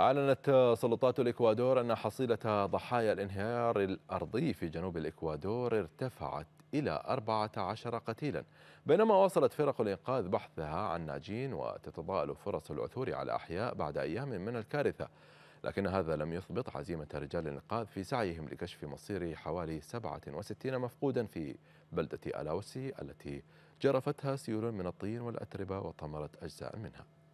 أعلنت سلطات الإكوادور أن حصيلة ضحايا الانهيار الأرضي في جنوب الإكوادور ارتفعت إلى 14 قتيلا بينما واصلت فرق الإنقاذ بحثها عن ناجين وتتضاءل فرص العثور على أحياء بعد أيام من الكارثة لكن هذا لم يثبط عزيمة رجال الإنقاذ في سعيهم لكشف مصير حوالي 67 مفقودا في بلدة ألاوسي التي جرفتها سيول من الطين والأتربة وطمرت أجزاء منها